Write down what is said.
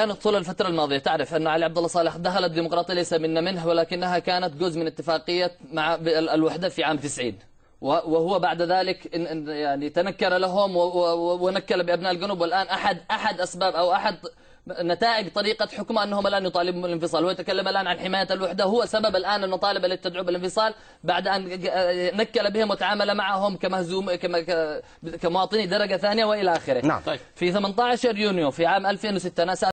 كانت طول الفترة الماضية تعرف أن علي عبد الله صالح دخل الديمقراطية ليس منا منه ولكنها كانت جزء من اتفاقية مع الوحدة في عام 90 وهو بعد ذلك يعني تنكر لهم ونكل بأبناء الجنوب والآن أحد أحد أسباب أو أحد نتائج طريقة حكمه أنهم الآن يطالبون بالانفصال ويتكلم الآن عن حماية الوحدة هو سبب الآن المطالبة التي تدعو بالانفصال بعد أن نكل بهم وتعامل معهم كمهزوم كمواطني درجة ثانية وإلى آخره نعم. في 18 يونيو في عام 2006 أنا